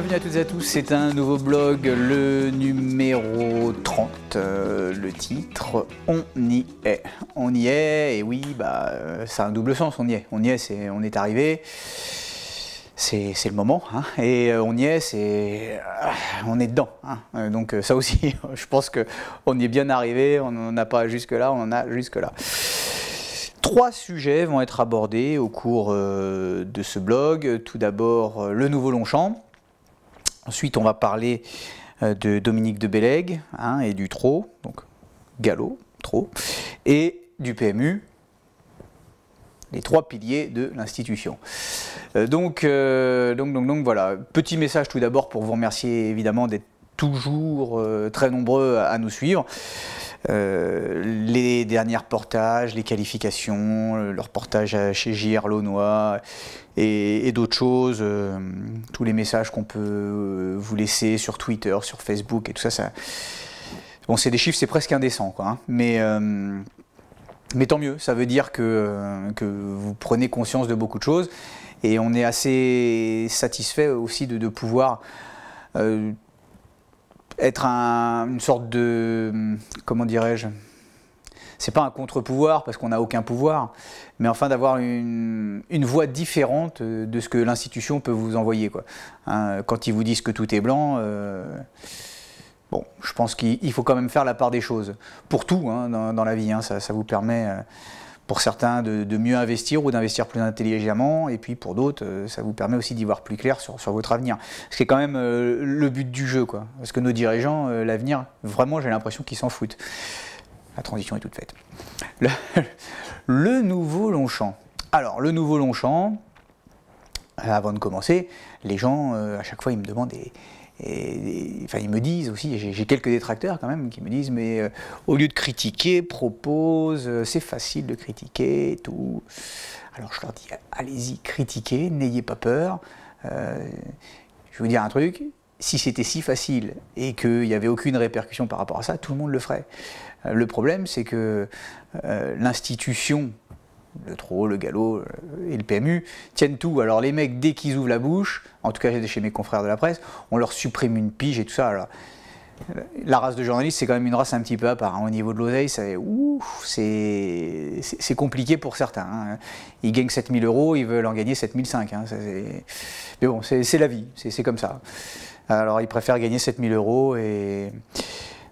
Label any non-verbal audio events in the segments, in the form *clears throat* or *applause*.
bienvenue à toutes et à tous. C'est un nouveau blog, le numéro 30. Euh, le titre On y est. On y est, et oui, bah, euh, ça a un double sens, on y est. On y est, c'est on est arrivé. C'est le moment, hein, et euh, on y est, c'est on est dedans. Hein. Donc ça aussi, *laughs* je pense que on y est bien arrivé. On n'en a pas jusque là, on en a jusque là. Trois sujets vont être abordés au cours de ce blog. Tout d'abord, le nouveau Longchamp. Ensuite, on va parler euh, de Dominique de Bélègue hein, et du TRO, donc galop, TRO, et du PMU, les trois piliers de l'institution. Euh, donc, euh, donc, donc, donc voilà, petit message tout d'abord pour vous remercier évidemment d'être toujours très nombreux à nous suivre. Euh, les derniers reportages, les qualifications, euh, le reportage chez J.R. Launois euh, et, et d'autres choses, tous les messages qu'on peut vous laisser sur Twitter, sur Facebook et tout ça, ça Bon, c'est des chiffres, c'est presque indécent, quoi. Hein. Mais, mais tant mieux, ça veut dire que, que, vous prenez conscience de beaucoup de choses. Et on est assez satisfait aussi de, pouvoir être une sorte de. Comment dirais-je c'est pas un contre-pouvoir parce qu'on n'a aucun pouvoir, mais enfin d'avoir une, voix différente euh, de ce que l'institution peut vous envoyer. Quoi. Hein, quand ils vous disent que tout est blanc, euh, bon, je pense qu'il faut quand même faire la part des choses. Pour tout hein, dans, la vie, hein, ça, vous permet. Euh, pour certains de, mieux investir ou d'investir plus intelligemment, et puis pour d'autres, euh, ça vous permet aussi d'y voir plus clair sur, votre avenir. Ce qui est quand même euh, le but du jeu, quoi. Parce que nos dirigeants, euh, l'avenir, vraiment, j'ai l'impression qu'ils s'en foutent. La transition est toute faite. Le, *laughs* nouveau Longchamp. Alors, le nouveau Longchamp, avant de commencer, les gens, à chaque fois, ils me demandent des, et, enfin, ils me disent aussi, j'ai quelques détracteurs quand même qui me disent, mais euh, au lieu de critiquer, propose, euh, c'est facile de critiquer, et tout. Alors je leur dis, allez-y, critiquez, n'ayez pas peur. Euh, je vais vous dire un truc, si c'était si facile et qu'il n'y avait aucune répercussion par rapport à ça, tout le monde le ferait. le problème, c'est que l'institution le trot, le galop euh, et le PMU, tiennent tout. Alors les mecs, dès qu'ils ouvrent la bouche, en tout cas j'étais chez mes confrères de la presse, on leur supprime une pige et tout ça. Euh, la race de journaliste, c'est quand même une race un petit peu à part. Hein. Au niveau de l'oseille, c'est compliqué pour certains. Hein. Ils gagnent 7000 euros, ils veulent en gagner 7005. Hein. Mais bon, c'est la vie, c'est comme ça. Alors ils préfèrent gagner 7000 euros et...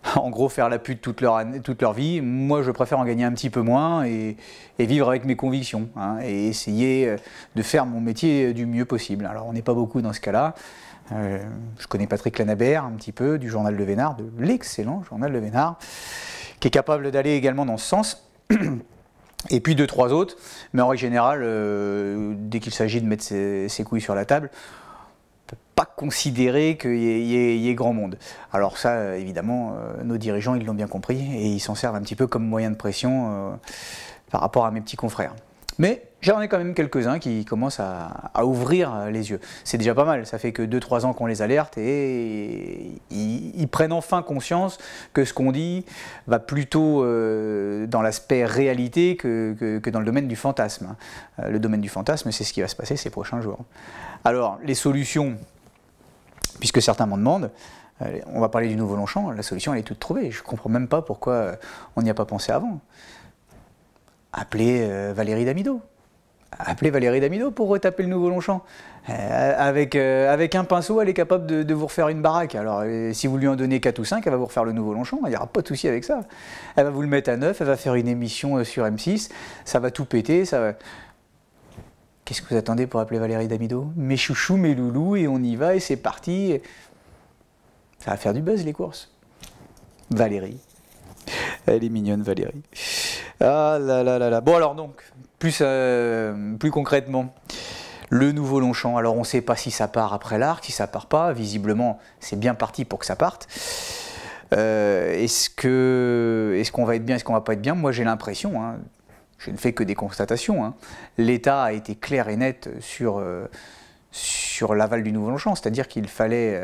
*laughs* en gros faire la pute toute leur, année, toute leur vie. Moi, je préfère en gagner un petit peu moins et, vivre avec mes convictions hein, et essayer euh, de faire mon métier euh, du mieux possible. Alors, on n'est pas beaucoup dans ce cas-là. Euh, je connais Patrick Lanabert un petit peu du journal Le Vénard, de l'excellent journal Le Vénard, qui est capable d'aller également dans ce sens. *clears throat* Et puis deux, trois autres. Mais en règle générale, dès qu'il s'agit de mettre ses couilles sur la table, pas considérer qu'il y, ait grand monde. Alors ça, évidemment, euh, nos dirigeants, ils l'ont bien compris et ils s'en servent un petit peu comme moyen de pression euh, par rapport à mes petits confrères. Mais j'en ai quand même quelques-uns qui commencent à, ouvrir les yeux. C'est déjà pas mal, ça fait que 2-3 ans qu'on les alerte et ils, prennent enfin conscience que ce qu'on dit va plutôt euh, dans l'aspect réalité que, que, dans le domaine du fantasme. Le domaine du fantasme, c'est ce qui va se passer ces prochains jours. Alors, les solutions, puisque certains m'en demandent, euh, on va parler du nouveau Longchamp, la solution elle est toute trouvée. Je ne comprends même pas pourquoi euh, on n'y a pas pensé avant. Appelez euh, Valérie Damido. Appelez Valérie Damido pour retaper le nouveau Longchamp. avec, avec un pinceau, elle est capable de, vous refaire une baraque. Alors, si vous lui en donnez 4 ou 5, elle va vous refaire le nouveau Longchamp. Il n'y aura pas de souci avec ça. Elle va vous le mettre à neuf, elle va faire une émission sur M6. Ça va tout péter. Ça va... Qu'est-ce que vous attendez pour appeler Valérie Damido Mes chouchous, mes loulous, et on y va, et c'est parti. Ça va faire du buzz, les courses. Valérie. Elle est mignonne, Valérie. Ah là là là là. Bon, alors donc, plus, euh, plus concrètement, le nouveau Longchamp. Alors, on ne sait pas si ça part après l'arc, si ça part pas. Visiblement, c'est bien parti pour que ça parte. Euh, est-ce qu'on est qu'on va être bien, est-ce qu'on va pas être bien Moi, j'ai l'impression, hein, je ne fais que des constatations, hein. l'État a été clair et net sur, euh, sur l'aval du nouveau Longchamp, c'est-à-dire qu'il fallait...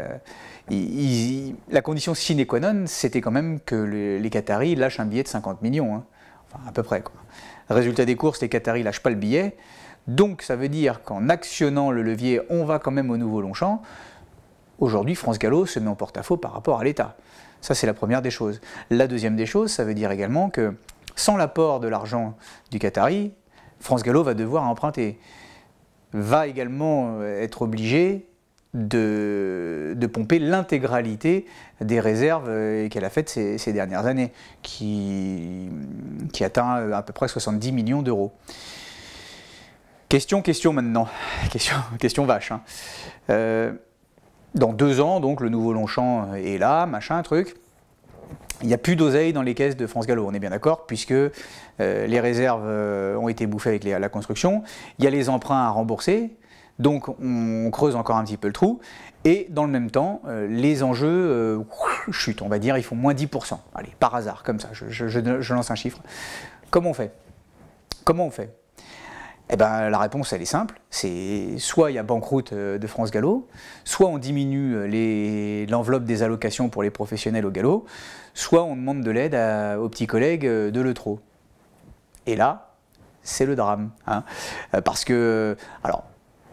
Euh, la condition sine qua non, c'était quand même que les Qataris lâchent un billet de 50 millions, hein. enfin à peu près. Résultat des courses, les Qataris lâchent pas le billet, donc ça veut dire qu'en actionnant le levier, on va quand même au nouveau Longchamp. Aujourd'hui, France Gallo se met en porte-à-faux par rapport à l'État. Ça, c'est la première des choses. La deuxième des choses, ça veut dire également que sans l'apport de l'argent du Qatari, France Gallo va devoir emprunter, va également euh, être obligé de, pomper l'intégralité des réserves euh, qu'elle a faites ces, dernières années, qui, atteint euh, à peu près 70 millions d'euros. Question, question maintenant, *laughs* question, question vache. Hein. dans deux ans, donc, le nouveau Longchamp est là, machin, truc il n'y a plus d'oseille dans les caisses de France Gallo, on est bien d'accord, puisque euh, les réserves euh, ont été bouffées avec la construction, il y a les emprunts à rembourser, donc on, creuse encore un petit peu le trou, et dans le même temps, euh, les enjeux chutent, on va dire, ils font moins 10%, allez, par hasard, comme ça, je, je lance un chiffre. Comment on fait Comment on fait eh ben, la réponse, elle est simple. C'est soit il y a banqueroute euh, de France Gallo, soit on diminue euh, l'enveloppe des allocations pour les professionnels au galop, soit on demande de l'aide aux petits collègues euh, de Letro. Et là, c'est le drame. Hein. Parce que, alors,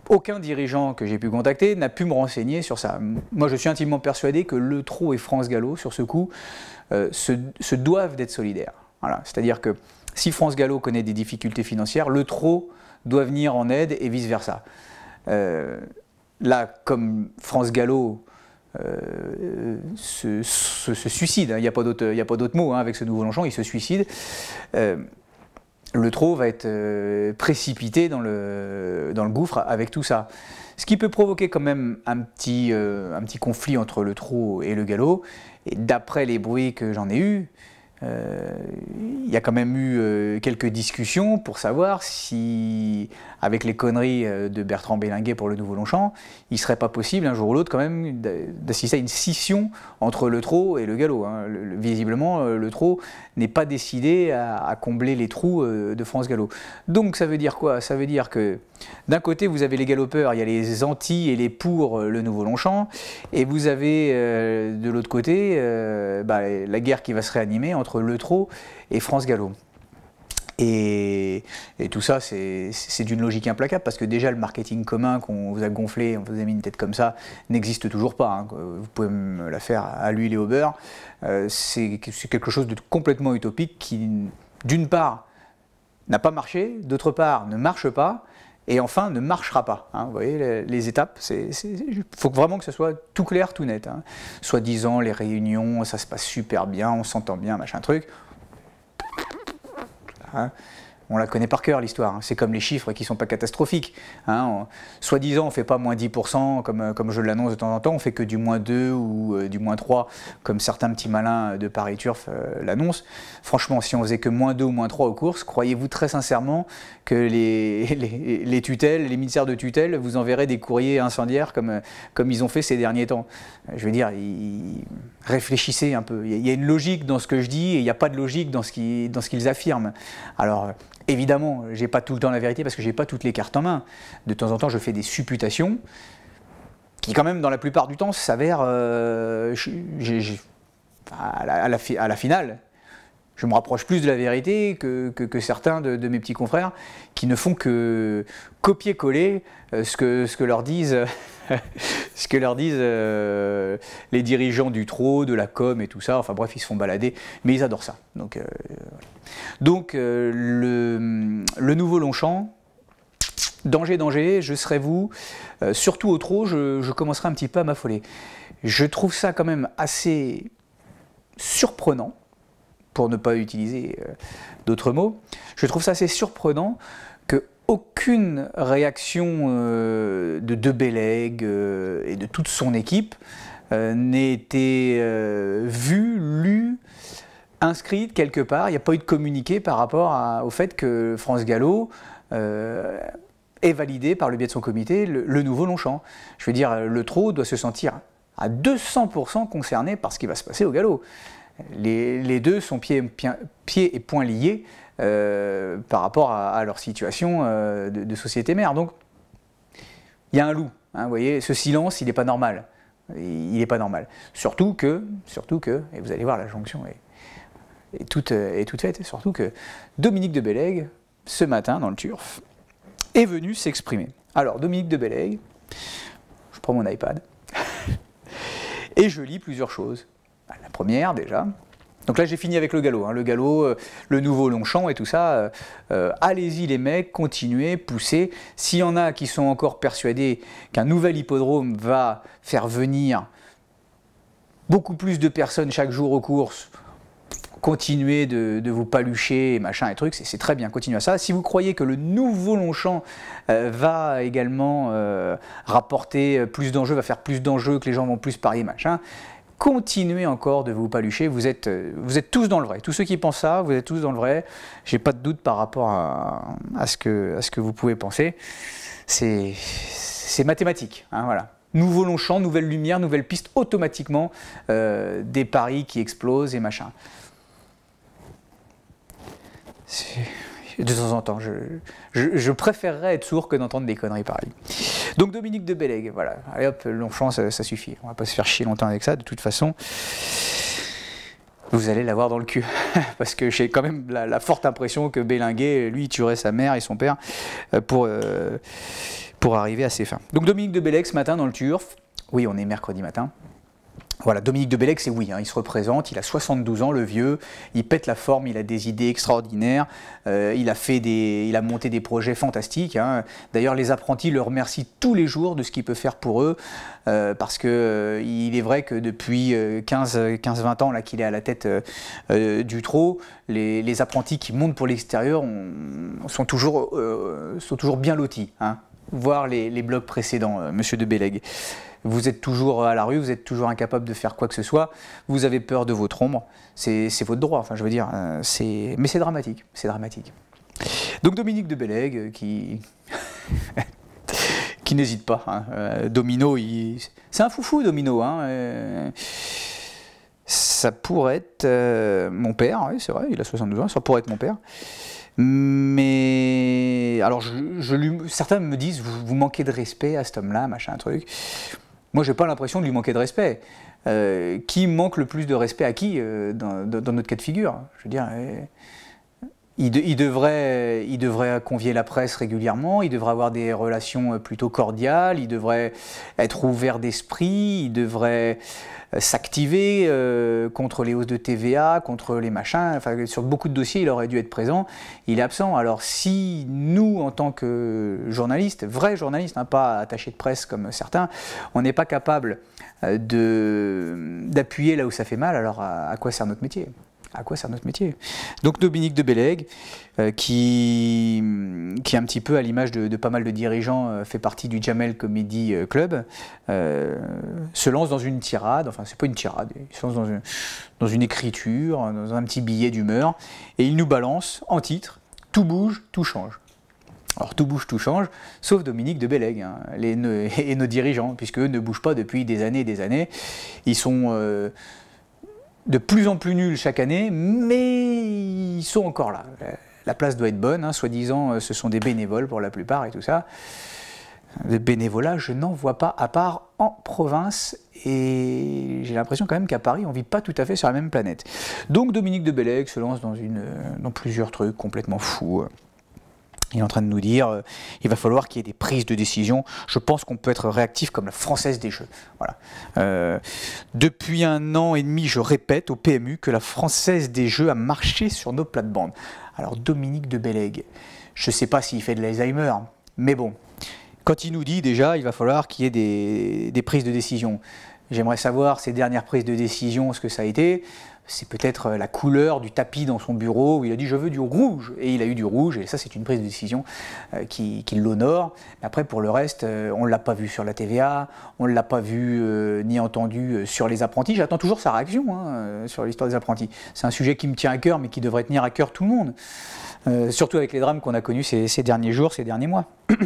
aucun dirigeant que j'ai pu contacter n'a pu me renseigner sur ça. Moi, je suis intimement persuadé que Letro et France Gallo, sur ce coup, se, doivent d'être solidaires. C'est-à-dire que si France Gallo connaît des difficultés financières, l'Eutro doit venir en aide et vice-versa. Euh, là, comme France Gallo euh, se, suicide, hein. il n'y a pas d'autre mot hein, avec ce nouveau Longchamp, il se suicide, euh, le trou va être précipité dans le, dans le gouffre avec tout ça. Ce qui peut provoquer quand même un petit, un petit conflit entre le trou et le galop. Et d'après les bruits que j'en ai eus, euh, il y a quand même eu euh, quelques discussions pour savoir si, avec les conneries euh, de Bertrand Bélinguet pour le Nouveau Longchamp, il serait pas possible un jour ou l'autre quand même d'assister à une scission entre le trot et le galop. Hein. visiblement, le trot n'est pas décidé à, combler les trous de France Galop, Donc ça veut dire quoi Ça veut dire que d'un côté, vous avez les galopeurs, il y a les anti et les pour le Nouveau Longchamp, et vous avez de l'autre côté bah, la guerre qui va se réanimer entre entre Le et France Gallo. Et, tout ça, c'est d'une logique implacable parce que déjà le marketing commun qu'on vous a gonflé, on vous a mis une tête comme ça, n'existe toujours pas. Hein. Vous pouvez me la faire à l'huile et au beurre. Euh, c'est quelque chose de complètement utopique qui, d'une part, n'a pas marché, d'autre part, ne marche pas, et enfin ne marchera pas. Hein. Vous voyez les, étapes, il faut vraiment que ce soit tout clair, tout net. Hein. Soi-disant, les réunions, ça se passe super bien, on s'entend bien, machin truc. Hein. on la connaît par cœur l'histoire. Hein. C'est comme les chiffres qui ne sont pas catastrophiques. Hein. Soi-disant, on ne fait pas moins 10%, comme, euh, comme je l'annonce de temps en temps, on fait que du moins 2 ou euh, du moins 3, comme certains petits malins euh, de Paris Turf l'annoncent. Franchement, si on faisait que moins 2 ou moins 3 aux courses, croyez-vous très sincèrement que *laughs* les, tutelles, les ministères de tutelle vous enverraient des courriers incendiaires comme, comme ils ont fait ces derniers temps. Je veux dire, réfléchissez un peu. Il y, a une logique dans ce que je dis et il n'y a pas de logique dans ce qu'ils affirment. Alors, évidemment, je n'ai pas tout le temps la vérité parce que je n'ai pas toutes les cartes en main. De temps en temps, je fais des supputations qui, quand même, dans la plupart du temps, s'avèrent. à la finale, je me rapproche plus de la vérité que, certains de, mes petits confrères qui ne font que copier-coller euh, ce que, ce que leur disent, *laughs* ce que leur disent euh, les dirigeants du trot, de la com et tout ça. Enfin bref, ils se font balader, mais ils adorent ça. Donc, euh, Donc le, nouveau Longchamp, danger, danger, je serai vous. surtout au trop je, je commencerai un petit peu à m'affoler. Je trouve ça quand même assez surprenant pour ne pas utiliser euh, d'autres mots. Je trouve ça assez surprenant que aucune réaction euh, de De Belleg euh, et de toute son équipe n'ait été vue, lue, inscrite quelque part. Il n'y a pas eu de communiqué par rapport au fait que France Gallo ait est validé par le biais de son comité le, nouveau Longchamp. Je veux dire, le trot doit se sentir à 200% concerné par ce qui va se passer au galop. Les, deux sont pieds et poings liés euh, par rapport à, leur situation euh, de, société mère. Donc, il y a un loup. Hein, vous voyez, ce silence, il n'est pas normal. Il n'est pas normal. Surtout que, surtout que, et vous allez voir, la jonction est, euh, toute, faite, surtout que Dominique de Bellegue, ce matin, dans le Turf, est venu s'exprimer. Alors, Dominique de Bellegue, je prends mon iPad *laughs* et je lis plusieurs choses. Bah, la première déjà. Donc là j'ai fini avec le galop, hein. le galop, euh, le nouveau Longchamp et tout ça. Euh, euh, allez-y les mecs, continuez, poussez. S'il y en a qui sont encore persuadés qu'un nouvel hippodrome va faire venir beaucoup plus de personnes chaque jour aux courses, continuez de, vous palucher machin et trucs, c'est très bien, continuez à ça. Si vous croyez que le nouveau Longchamp va également rapporter plus d'enjeux, va faire plus d'enjeux, que les gens vont plus parier, machin, continuez encore de vous palucher. Vous êtes, euh, vous êtes tous dans le vrai. Tous ceux qui pensent ça, vous êtes tous dans le vrai. J'ai pas de doute par rapport à, ce, que, vous pouvez penser. C'est mathématique. Hein, voilà. Nouveau long champ, nouvelle lumière, nouvelle piste, automatiquement euh, des paris qui explosent et machin de temps en temps. Je, préférerais être sourd que d'entendre des conneries pareilles. Donc Dominique de Bélègue, voilà. Allez hop, Longchamp, ça, suffit. On va pas se faire chier longtemps avec ça, de toute façon vous allez l'avoir dans le cul. *laughs* Parce que j'ai quand même la, forte impression que Bélinguet, lui, tuerait sa mère et son père euh, pour, euh, pour arriver à ses fins. Donc Dominique de Bélègue, ce matin dans le Turf. Oui, on est mercredi matin. Voilà, Dominique de Bellec, c'est oui, hein, il se représente, il a 72 ans, le vieux, il pète la forme, il a des idées extraordinaires, euh, il, a fait des, il a monté des projets fantastiques. Hein. D'ailleurs, les apprentis le remercient tous les jours de ce qu'il peut faire pour eux, euh, parce qu'il euh, est vrai que depuis 15-20 ans qu'il est à la tête du trot, les, apprentis qui montent pour l'extérieur sont, toujours, sont toujours bien lotis, hein. voir les, les blogs précédents, monsieur de Bellec. Vous êtes toujours à la rue, vous êtes toujours incapable de faire quoi que ce soit, vous avez peur de votre ombre, c'est votre droit, enfin je veux dire, euh, mais c'est dramatique, c'est dramatique. Donc Dominique de Bellegue, euh, qui... *laughs* qui n'hésite pas. Hein, euh, Domino, c'est un foufou Domino. Hein. Ça pourrait être mon père, c'est vrai, il a 72 ans, ça pourrait être mon père. Mais alors, je, certains me disent, vous, vous manquez de respect à cet homme-là, machin, truc. Moi, je pas l'impression de lui manquer de respect. Euh, qui manque le plus de respect à qui euh, dans, notre cas de figure Je veux dire. Euh, il, devrait, convier la presse régulièrement, il devrait avoir des relations euh, plutôt cordiales, il devrait être ouvert d'esprit, il devrait euh, s'activer euh, contre les hausses de TVA, contre les machins. sur beaucoup de dossiers, il aurait dû être présent, il est absent. Alors si nous, en tant que journalistes, vrais journalistes, hein, pas attachés de presse comme certains, on n'est pas capable d'appuyer là où ça fait mal, alors à quoi sert notre métier à quoi sert notre métier Donc Dominique de Bélègue, euh, qui, qui est un petit peu à l'image de, pas mal de dirigeants, euh, fait partie du Jamel Comedy euh, Club, se lance dans une tirade, enfin c'est pas une tirade, il se lance dans une, dans une écriture, dans un petit billet d'humeur, et il nous balance en titre « Tout bouge, tout change ». Alors tout bouge, tout change, sauf Dominique de Bélègue hein, *laughs* et nos dirigeants, puisque ne bougent pas depuis des années et des années. Ils sont de plus en plus nuls chaque année, mais ils sont encore là. La place doit être bonne, hein, soi-disant euh, ce sont des bénévoles pour la plupart et tout ça. le bénévolat, je n'en vois pas à part en province et j'ai l'impression quand même qu'à Paris, on ne vit pas tout à fait sur la même planète. Donc Dominique de Bellec se lance dans, une, euh, dans plusieurs trucs complètement fous. Euh. Il est en train de nous dire qu'il euh, il va falloir qu'il y ait des prises de décision. Je pense qu'on peut être réactif comme la française des jeux. Voilà. Euh, depuis un an et demi, je répète au PMU que la française des jeux a marché sur nos plates-bandes. Alors Dominique de Béleg, je ne sais pas s'il fait de l'Alzheimer, mais bon, quand il nous dit déjà il va falloir qu'il y ait des, des prises de décision. J'aimerais savoir ces dernières prises de décision, ce que ça a été c'est peut-être euh, la couleur du tapis dans son bureau où il a dit je veux du rouge et il a eu du rouge et ça c'est une prise de décision euh, qui, l'honore. Après pour le reste, euh, on ne l'a pas vu sur la TVA, on ne l'a pas vu ni entendu sur les apprentis. J'attends toujours sa réaction hein, sur l'histoire des apprentis. C'est un sujet qui me tient à cœur mais qui devrait tenir à cœur tout le monde, surtout avec les drames qu'on a connus ces derniers jours, ces derniers mois. *clears throat*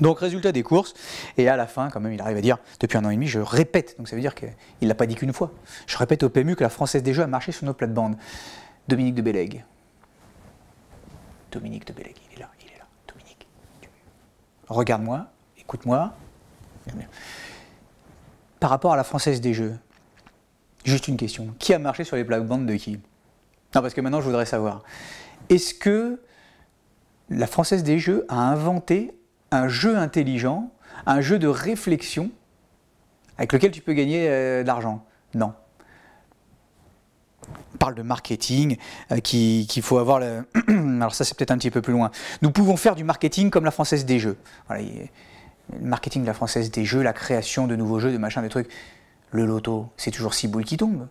Donc résultat des courses, et à la fin, quand même, il arrive à dire, depuis un an et demi, je répète, donc ça veut dire qu'il ne l'a pas dit qu'une fois, je répète au PMU que la Française des Jeux a marché sur nos plates-bandes. Dominique de Bélègue. Dominique de Bélègue, il est là, il est là, Dominique. Regarde-moi, écoute-moi. Par rapport à la Française des Jeux, juste une question, qui a marché sur les plates-bandes de qui Non, parce que maintenant, je voudrais savoir, est-ce que la Française des Jeux a inventé un jeu intelligent, un jeu de réflexion avec lequel tu peux gagner euh, de l'argent. Non. On parle de marketing, euh, qu'il qui faut avoir le... *clears throat* Alors ça c'est peut-être un petit peu plus loin. Nous pouvons faire du marketing comme la Française des Jeux. le marketing de la Française des Jeux, la création de nouveaux jeux, de machin, de trucs. Le loto, c'est toujours 6 boules qui tombent.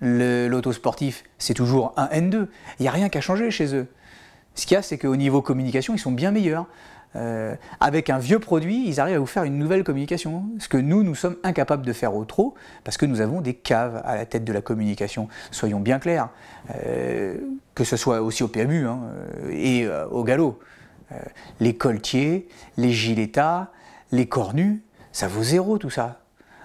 Le loto sportif, c'est toujours un N2. Il n'y a rien qu'à changer chez eux. Ce qu'il y a, c'est qu'au niveau communication, ils sont bien meilleurs. Euh, avec un vieux produit, ils arrivent à vous faire une nouvelle communication. Ce que nous, nous sommes incapables de faire au trop, parce que nous avons des caves à la tête de la communication. Soyons bien clairs, euh, que ce soit aussi au PMU hein, euh, et au galop. les coltiers, les giletas, les cornus, ça vaut zéro tout ça.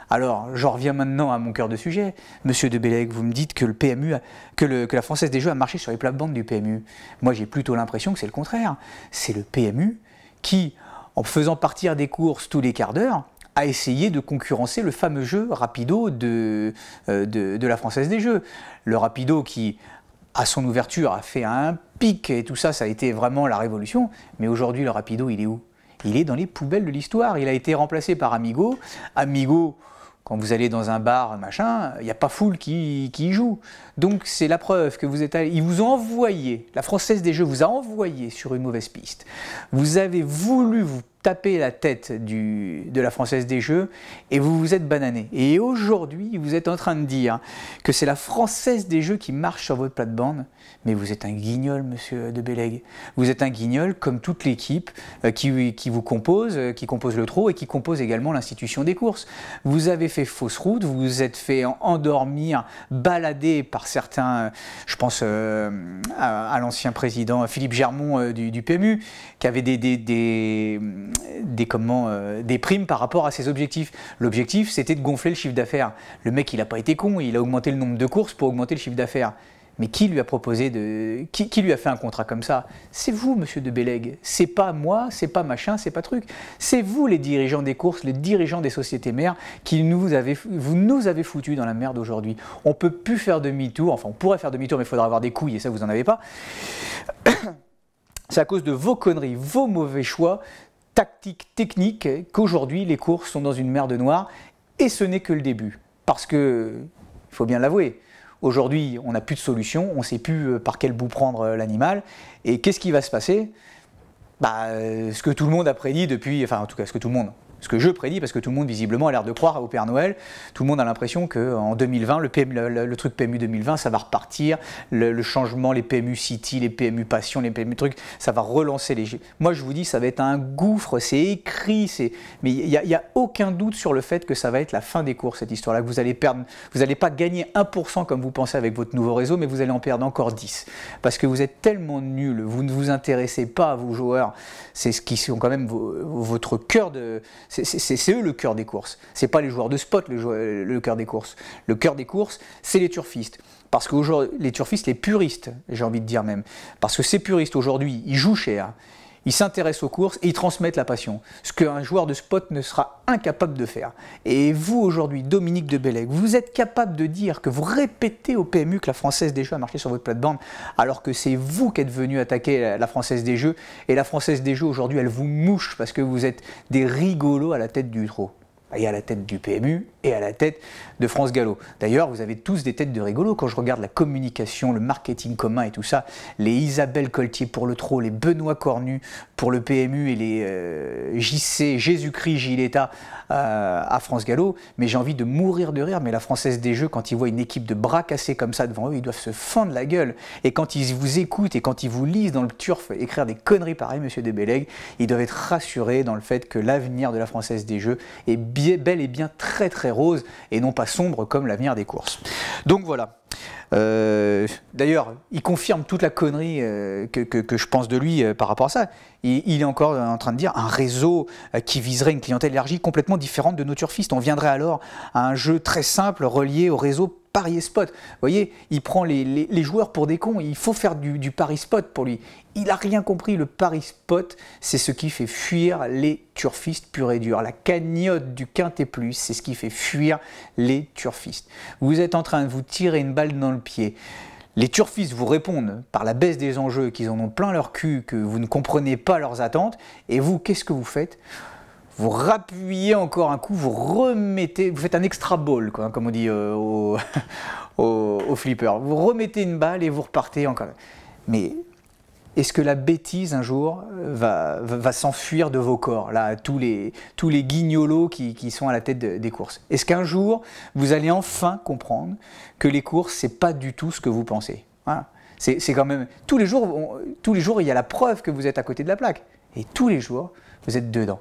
Alors, j'en reviens maintenant à mon cœur de sujet. Monsieur de vous me dites que, le PMU que, la Française des Jeux a marché sur les plates-bandes du PMU. Moi, j'ai plutôt l'impression que c'est le contraire. C'est le PMU qui, en faisant partir des courses tous les quarts d'heure, a essayé de concurrencer le fameux jeu Rapido euh, de, de, la Française des Jeux. Le Rapido qui, à son ouverture, a fait un pic et tout ça, ça a été vraiment la révolution. Mais aujourd'hui, le Rapido, il est où Il est dans les poubelles de l'histoire. Il a été remplacé par Amigo. Amigo, quand vous allez dans un bar, machin, il n'y a pas foule qui, qui y joue. Donc c'est la preuve que vous êtes allé. Ils vous ont envoyé, la Française des Jeux vous a envoyé sur une mauvaise piste. Vous avez voulu vous tapé la tête du, de la Française des Jeux et vous vous êtes banané. Et aujourd'hui, vous êtes en train de dire que c'est la Française des Jeux qui marche sur votre plate-bande. Mais vous êtes un guignol, monsieur de Bélègue. Vous êtes un guignol comme toute l'équipe euh, qui, vous compose, euh, qui compose le trot et qui compose également l'institution des courses. Vous avez fait fausse route, vous vous êtes fait endormir, balader par certains, je pense euh, à, l'ancien président Philippe Germont du, PMU, qui avait des, des euh, des, primes par rapport à ses objectifs. L'objectif, c'était de gonfler le chiffre d'affaires. Le mec, il n'a pas été con, il a augmenté le nombre de courses pour augmenter le chiffre d'affaires. Mais qui lui a proposé de. Qui, lui a fait un contrat comme ça C'est vous, monsieur de Bélègue. C'est pas moi, c'est pas machin, c'est pas truc. C'est vous, les dirigeants des courses, les dirigeants des sociétés mères, qui nous avez, vous nous avez foutus dans la merde aujourd'hui. On peut plus faire demi-tour, enfin, on pourrait faire demi-tour, mais il faudra avoir des couilles, et ça, vous en avez pas. *coughs* C'est à cause de vos conneries, vos mauvais choix tactique, technique, qu'aujourd'hui les courses sont dans une mer de noir, et ce n'est que le début. Parce que, il faut bien l'avouer, aujourd'hui on n'a plus de solution, on ne sait plus euh, par quel bout prendre euh, l'animal, et qu'est-ce qui va se passer bah, euh, ce que tout le monde a prédit depuis, enfin en tout cas ce que tout le monde, ce que je prédis, parce que tout le monde visiblement a l'air de croire au Père Noël, tout le monde a l'impression qu'en 2020, le, truc PMU 2020, ça va repartir, le, changement, les PMU City, les PMU Passion, les PMU trucs, ça va relancer les... Moi je vous dis, ça va être un gouffre, c'est écrit, mais il n'y a, aucun doute sur le fait que ça va être la fin des cours, cette histoire-là, que vous allez perdre, vous n'allez pas gagner 1% comme vous pensez avec votre nouveau réseau, mais vous allez en perdre encore 10, parce que vous êtes tellement nul, vous ne vous intéressez pas à vos joueurs, c'est ce qui sont quand même votre cœur de c'est eux le cœur des courses. C'est pas les joueurs de spot le, le cœur des courses. Le cœur des courses, c'est les turfistes. Parce que les turfistes, les puristes, j'ai envie de dire même, parce que ces puristes aujourd'hui, ils jouent cher. Ils s'intéressent aux courses et ils transmettent la passion, ce qu'un joueur de spot ne sera incapable de faire. Et vous aujourd'hui, Dominique de Bellec, vous êtes capable de dire que vous répétez au PMU que la Française des Jeux a marché sur votre plate-bande, alors que c'est vous qui êtes venu attaquer la Française des Jeux, et la Française des Jeux aujourd'hui, elle vous mouche parce que vous êtes des rigolos à la tête du trot et à la tête du PMU, à la tête de France Gallo. D'ailleurs, vous avez tous des têtes de rigolo quand je regarde la communication, le marketing commun et tout ça. Les Isabelle Coltier pour le Trot, les Benoît Cornu pour le PMU et les euh, JC, Jésus-Christ Gileta euh, à France Gallo. Mais j'ai envie de mourir de rire. Mais la Française des Jeux, quand ils voient une équipe de bras cassés comme ça devant eux, ils doivent se fendre la gueule. Et quand ils vous écoutent et quand ils vous lisent dans le turf écrire des conneries pareilles, monsieur Debeleg, ils doivent être rassurés dans le fait que l'avenir de la Française des Jeux est bel et bien très très rose et non pas sombre comme l'avenir des courses. Donc voilà. Euh, d'ailleurs, il confirme toute la connerie euh, que, je pense de lui euh, par rapport à ça. Il, il, est encore en train de dire un réseau qui viserait une clientèle élargie complètement différente de nos On viendrait alors à un jeu très simple relié au réseau parier spot. Vous voyez, il prend les, joueurs pour des cons. Il faut faire du, du pari spot pour lui. Il n'a rien compris. Le pari spot, c'est ce qui fait fuir les turfistes pur et dur. La cagnotte du quintet plus, c'est ce qui fait fuir les turfistes. Vous êtes en train de vous tirer une balle dans le pied. Les turfistes vous répondent par la baisse des enjeux, qu'ils en ont plein leur cul, que vous ne comprenez pas leurs attentes. Et vous, qu'est-ce que vous faites vous rappuyez encore un coup, vous remettez, vous faites un extra ball, quoi, hein, comme on dit euh, aux *laughs* au, au, flipper. Vous remettez une balle et vous repartez encore. Mais est-ce que la bêtise un jour va, va, s'enfuir de vos corps, là, tous les, tous les guignolos qui, qui sont à la tête des courses Est-ce qu'un jour, vous allez enfin comprendre que les courses, c'est pas du tout ce que vous pensez C'est quand même. Tous les, jours, tous les jours, il y a la preuve que vous êtes à côté de la plaque. Et tous les jours, vous êtes dedans.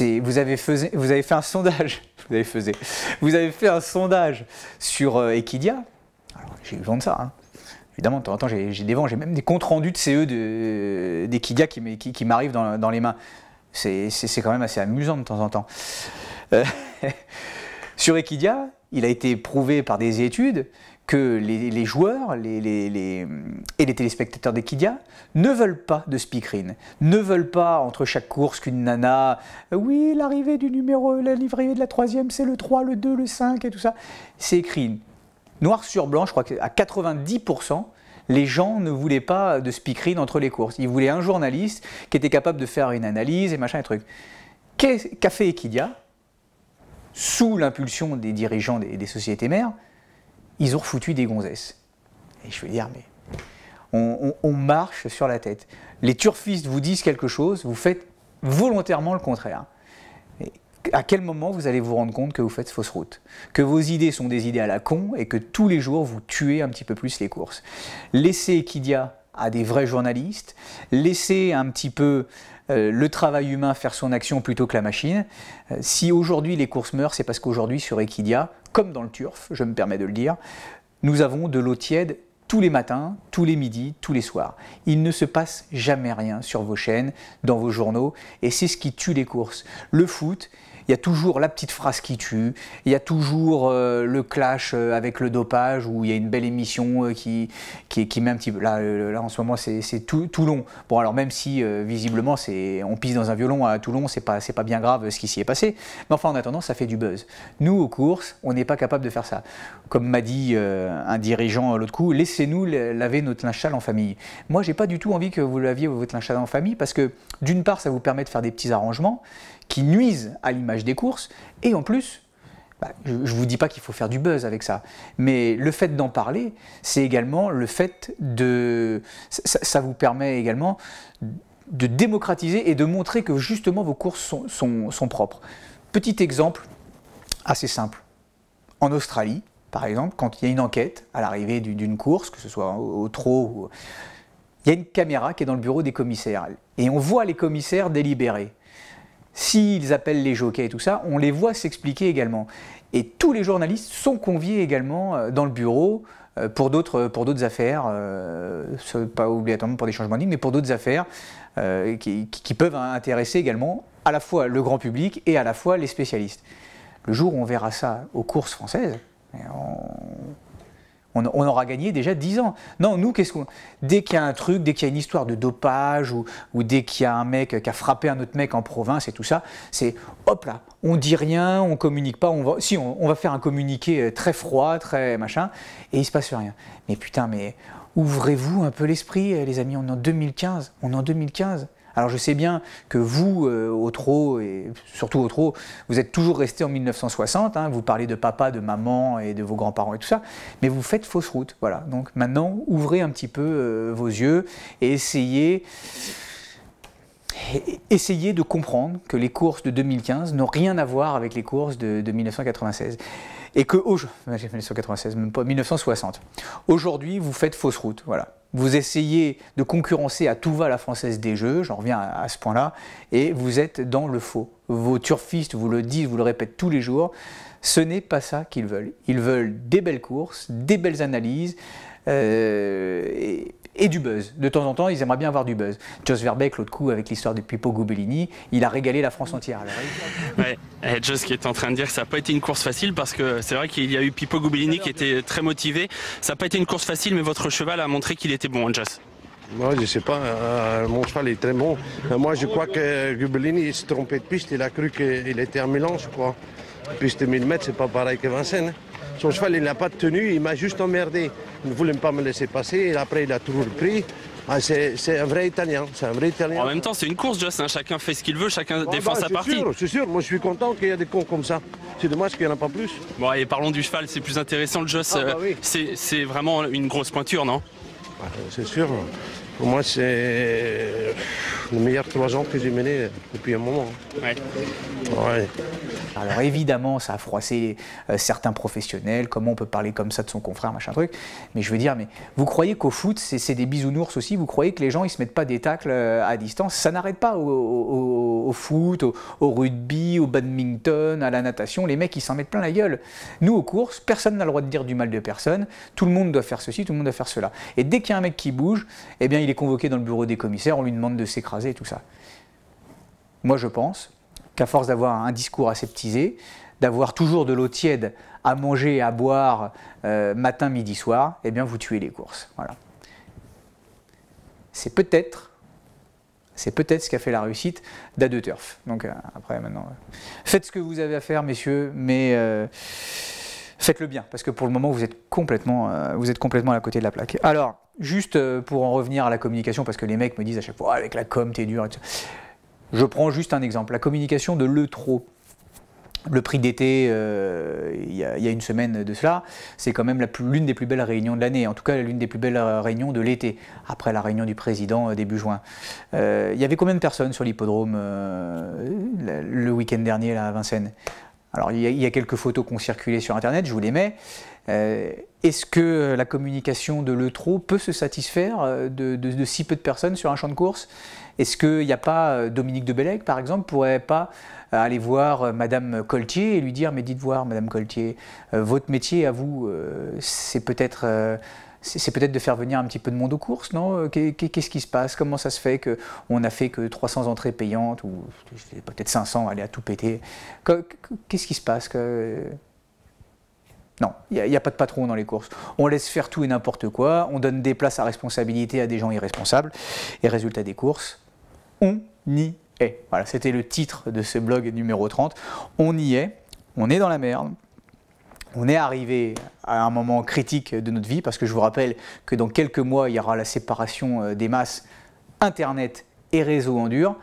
vous, avez vous avez fait un sondage, *laughs* vous avez, fait un sondage sur euh, Equidia. Ah j'ai eu vent de ça. Hein. Évidemment, de temps en temps, j'ai, des vents, j'ai même des comptes rendus de CE de, d'Equidia qui, m'arrivent dans, les mains. C'est, quand même assez amusant de temps en temps. Euh, *laughs* sur Equidia, il a été prouvé par des études que les, joueurs et les téléspectateurs d'Equidia ne veulent pas de speakerine, ne veulent pas entre chaque course qu'une nana, euh, oui, l'arrivée du numéro, la livrée de la troisième, c'est le 3, le 2, le 5 et tout ça. C'est écrit noir sur blanc, je crois qu'à 90%, les gens ne voulaient pas de speakerine entre les courses. Ils voulaient un journaliste qui était capable de faire une analyse et machin et truc. Qu'a fait Equidia sous l'impulsion des dirigeants des sociétés mères ils ont refoutu des gonzesses. Et je veux dire, mais on, marche sur la tête. Les turfistes vous disent quelque chose, vous faites volontairement le contraire. à quel moment vous allez vous rendre compte que vous faites fausse route Que vos idées sont des idées à la con et que tous les jours vous tuez un petit peu plus les courses Laissez Equidia à des vrais journalistes, laissez un petit peu euh, le travail humain faire son action plutôt que la machine. Euh, si aujourd'hui les courses meurent, c'est parce qu'aujourd'hui sur Equidia, comme dans le turf, je me permets de le dire, nous avons de l'eau tiède tous les matins, tous les midis, tous les soirs. Il ne se passe jamais rien sur vos chaînes, dans vos journaux, et c'est ce qui tue les courses. Le foot, il y a toujours la petite phrase qui tue, il y a toujours euh, le clash euh, avec le dopage, où il y a une belle émission euh, qui, qui, met un petit Là, là en ce moment, c'est tout, Toulon. Bon, alors même si, visiblement, on pisse dans un violon à Toulon, c'est pas, pas bien grave ce qui s'y est passé, mais enfin, en attendant, ça fait du buzz. Nous, aux courses, on n'est pas capable de faire ça. Comme m'a dit un dirigeant l'autre coup, laissez-nous laver notre linge sale en famille. Moi, j'ai pas du tout envie que vous laviez votre linge sale en famille, parce que, d'une part, ça vous permet de faire des petits arrangements, qui nuisent à l'image des courses, et en plus, bah, je ne vous dis pas qu'il faut faire du buzz avec ça, mais le fait d'en parler, c'est également le fait de... Ça, vous permet également de démocratiser et de montrer que justement vos courses sont, propres. Petit exemple assez simple. En Australie, par exemple, quand il y a une enquête à l'arrivée d'une course, que ce soit au trot Il y a une caméra qui est dans le bureau des commissaires et on voit les commissaires délibérer s'ils appellent les jockeys et tout ça, on les voit s'expliquer également. Et tous les journalistes sont conviés également euh, dans le bureau euh, pour d'autres pour d'autres affaires, euh, pas obligatoirement pour des changements de ligne, mais pour d'autres affaires euh, qui, qui, peuvent intéresser également à la fois le grand public et à la fois les spécialistes. Le jour où on verra ça aux courses françaises, on, on, aura gagné déjà 10 ans. Non, nous, qu'est-ce qu'on. Dès qu'il y a un truc, dès qu'il y a une histoire de dopage ou, dès qu'il y a un mec qui a frappé un autre mec en province et tout ça, c'est hop là, on dit rien, on communique pas, si, on, va faire un communiqué euh, très froid, très machin, et il se passe rien. Mais putain, mais ouvrez-vous un peu l'esprit, euh, les amis, on est en 2015, on est en 2015. Alors je sais bien que vous, euh, au trop, et surtout au trop, vous êtes toujours resté en 1960, hein. vous parlez de papa, de maman et de vos grands-parents et tout ça, mais vous faites fausse route. Voilà, donc maintenant, ouvrez un petit peu euh, vos yeux et essayez essayer de comprendre que les courses de 2015 n'ont rien à voir avec les courses de, 1996 et que aujourd'hui, 1996, même pas 1960. Aujourd'hui, vous faites fausse route, voilà. Vous essayez de concurrencer à tout va la française des jeux, j'en reviens à, ce point-là, et vous êtes dans le faux. Vos turfistes vous le disent, vous le répètent tous les jours, ce n'est pas ça qu'ils veulent. Ils veulent des belles courses, des belles analyses, euh, et du buzz. De temps en temps, ils aimeraient bien avoir du buzz. Jos Verbeck, l'autre coup, avec l'histoire de Pippo Gubellini, il a régalé la France entière. Hein. Eh, Joss qui est en train de dire que ça n'a pas été une course facile parce que c'est vrai qu'il y a eu Pippo Gubellini qui était très motivé. Ça n'a pas été une course facile, mais votre cheval a montré qu'il était bon, hein, Joss. Moi, je sais pas. Euh, mon cheval est très bon. Euh, moi, je crois que Gubelini s'est trompé de piste. Il a cru qu'il était à mélange. je crois. Piste 1000 mètres, c'est pas pareil que Vincennes. Son cheval, il n'a pas de tenue, il m'a juste emmerdé. Il ne voulait pas me laisser passer, et après, il a toujours pris. Ah, c'est un vrai Italien, c'est un vrai Italien. En même temps, c'est une course, Justin. Hein. Chacun fait ce qu'il veut, chacun ah, défend bah, sa partie. C'est sûr, moi je suis content qu'il y ait des cons comme ça. C'est dommage qu'il n'y en a pas plus. Bon, et parlons du cheval, c'est plus intéressant. Le Joss, ah, bah euh, c'est vraiment une grosse pointure, non bah, C'est sûr. Pour moi, c'est le meilleur trois ans que j'ai mené depuis un moment. Alors évidemment, ça a froissé euh, certains professionnels. Comment on peut parler comme ça de son confrère, machin truc. Mais je veux dire, mais vous croyez qu'au foot, c'est des bisounours aussi Vous croyez que les gens, ils se mettent pas des tacles euh, à distance Ça n'arrête pas au, foot, au, au, rugby, au badminton, à la natation. Les mecs, ils s'en mettent plein la gueule. Nous, aux courses, personne n'a le droit de dire du mal de personne. Tout le monde doit faire ceci, tout le monde doit faire cela. Et dès qu'il y a un mec qui bouge, eh bien, il est convoqué dans le bureau des commissaires, on lui demande de s'écraser et tout ça. Moi, je pense qu'à force d'avoir un discours aseptisé, d'avoir toujours de l'eau tiède à manger et à boire euh, matin, midi, soir, eh bien, vous tuez les courses. Voilà. C'est peut-être c'est peut-être ce qu'a fait la réussite d'A2 Turf. Donc euh, après, maintenant, euh, faites ce que vous avez à faire, messieurs, mais faites-le bien, parce que pour le moment, vous êtes complètement, vous êtes complètement à côté de la plaque. Alors, juste euh, pour en revenir à la communication, parce que les mecs me disent à chaque fois, ah, avec la com, t'es dur. Je prends juste un exemple, la communication de l'Eutro. Le prix d'été, euh, il y, a une semaine de cela, c'est quand même l'une des plus belles réunions de l'année, en tout cas l'une des plus belles euh, réunions de l'été, après la réunion du président début juin. Il y avait combien de personnes sur l'hippodrome le week-end dernier là, à Vincennes Alors il y, a quelques photos qui ont circulé sur Internet, je vous les mets. Euh, est-ce que euh, la communication de l'eutro peut se satisfaire euh, de, si peu de personnes sur un champ de course Est-ce qu'il n'y a pas Dominique de Bellec, par exemple, pourrait pas aller voir Madame Coltier et lui dire Mais dites voir, Madame Coltier, votre métier à vous, c'est peut-être. c'est peut-être de faire venir un petit peu de monde aux courses, non Qu'est-ce qui se passe Comment ça se fait qu'on n'a fait que 300 entrées payantes ou peut-être 500, allez, à tout péter Qu'est-ce qui se passe non, il n'y a, pas de patron dans les courses. On laisse faire tout et n'importe quoi, on donne des places à responsabilité à des gens irresponsables, et résultat des courses, on y est. Voilà, c'était le titre de ce blog numéro 30. On y est, on est dans la merde, on est arrivé à un moment critique de notre vie, parce que je vous rappelle que dans quelques mois, il y aura la séparation euh, des masses Internet et réseau en dur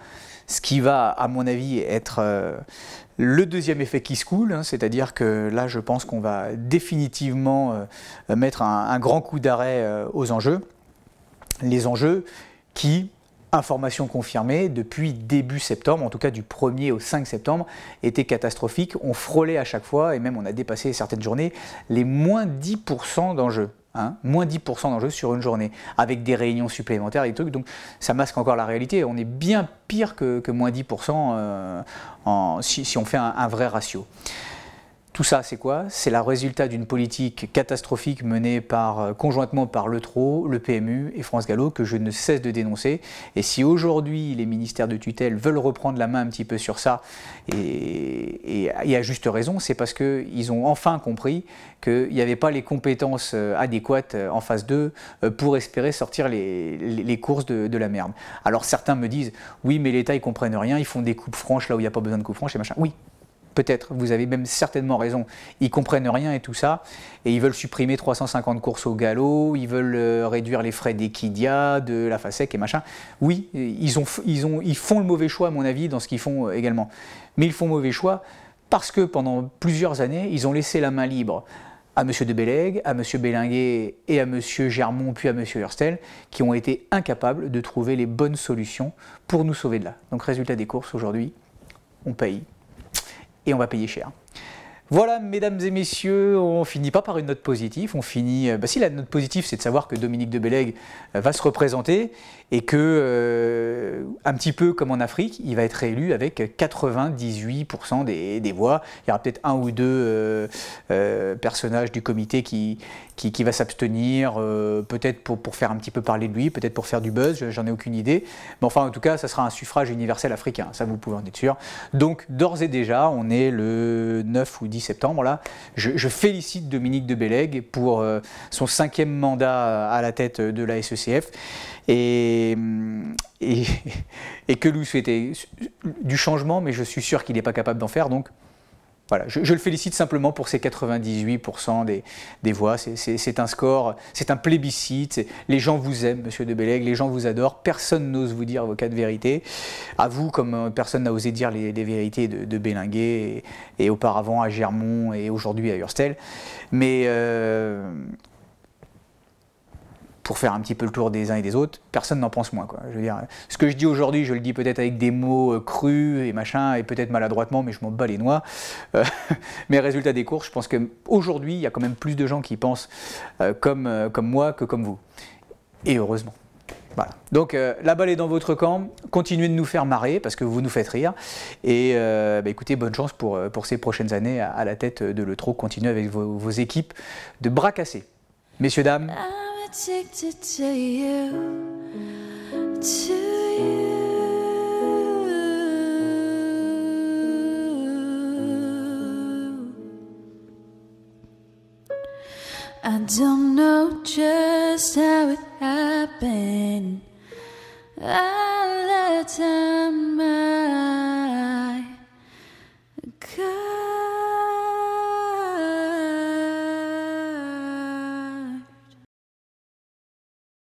ce qui va, à mon avis, être euh, le deuxième effet qui se coule, hein, c'est-à-dire que là, je pense qu'on va définitivement euh, mettre un, grand coup d'arrêt euh, aux enjeux. Les enjeux qui, information confirmée, depuis début septembre, en tout cas du 1er au 5 septembre, étaient catastrophiques. On frôlait à chaque fois, et même on a dépassé certaines journées, les moins 10% d'enjeux. Hein, moins 10% d'enjeux sur une journée, avec des réunions supplémentaires, des trucs. Donc ça masque encore la réalité. On est bien pire que, moins 10% euh, si, on fait un vrai ratio. Tout ça, c'est quoi C'est le résultat d'une politique catastrophique menée par, euh, conjointement par le TRO, le PMU et France Gallo, que je ne cesse de dénoncer. Et si aujourd'hui les ministères de tutelle veulent reprendre la main un petit peu sur ça, et, et, et à juste raison, c'est parce qu'ils ont enfin compris qu'il n'y avait pas les compétences euh, adéquates euh, en face d'eux pour espérer sortir les, courses de, de, la merde. Alors certains me disent, oui, mais l'État, ils comprennent rien, ils font des coupes franches là où il n'y a pas besoin de coupes franches et machin. Oui, peut-être, vous avez même certainement raison, ils comprennent rien et tout ça, et ils veulent supprimer 350 courses au galop, ils veulent euh, réduire les frais d'Equidia, de la FASEC et machin. Oui, ils, font le mauvais choix, à mon avis, dans ce qu'ils font euh, également. Mais ils font mauvais choix parce que pendant plusieurs années, ils ont laissé la main libre à M. de Bellegue, à M. Bélinguet et à M. Germont, puis à M. Hurstel, qui ont été incapables de trouver les bonnes solutions pour nous sauver de là. Donc résultat des courses, aujourd'hui, on paye et on va payer cher. Voilà, mesdames et messieurs, on finit pas par une note positive, on finit. Euh, bah si la note positive, c'est de savoir que Dominique de Bellègue euh, va se représenter et que, euh, un petit peu comme en Afrique, il va être réélu avec 98% des, voix. Il y aura peut-être un ou deux euh, euh, personnages du comité qui, qui, va s'abstenir, peut-être pour, faire un petit peu parler de lui, peut-être pour faire du buzz, j'en ai aucune idée. Mais enfin, en tout cas, ça sera un suffrage universel africain, ça vous pouvez en être sûr. Donc, d'ores et déjà, on est le 9 ou 10 septembre, là. Je, je félicite Dominique de Bélègue pour son cinquième mandat à la tête de la SECF et, mm, *laughs* et, que lui souhaitait du changement, mais je suis sûr qu'il n'est pas capable d'en faire. Donc voilà, je, le félicite simplement pour ses 98% des, des, voix. C'est un score, c'est un plébiscite. Les gens vous aiment, Monsieur de Bélègue. les gens vous adorent. Personne n'ose vous dire vos quatre vérités. À vous, comme euh, personne n'a osé dire les, vérités de, de et, auparavant à Germont et aujourd'hui à Hurstel. Mais euh, pour faire un petit peu le tour des uns et des autres, personne n'en pense moins. Quoi. Je veux dire, ce que je dis aujourd'hui, je le dis peut-être avec des mots euh, crus et machin, et peut-être maladroitement, mais je m'en bats les noix. Euh, *laughs* mais résultat des courses, je pense qu'aujourd'hui, il y a quand même plus de gens qui pensent euh, comme, comme moi que comme vous. Et heureusement. Voilà. Donc la balle est dans votre camp, continuez de nous faire marrer parce que vous nous faites rire. Et bah, écoutez, bonne chance pour, pour ces prochaines années à, la tête de l'Eutro. Continuez avec vos, vos, équipes de bras cassés. Messieurs, dames. Ah. addicted to you, to you. I don't know just how it happened. All the time I could.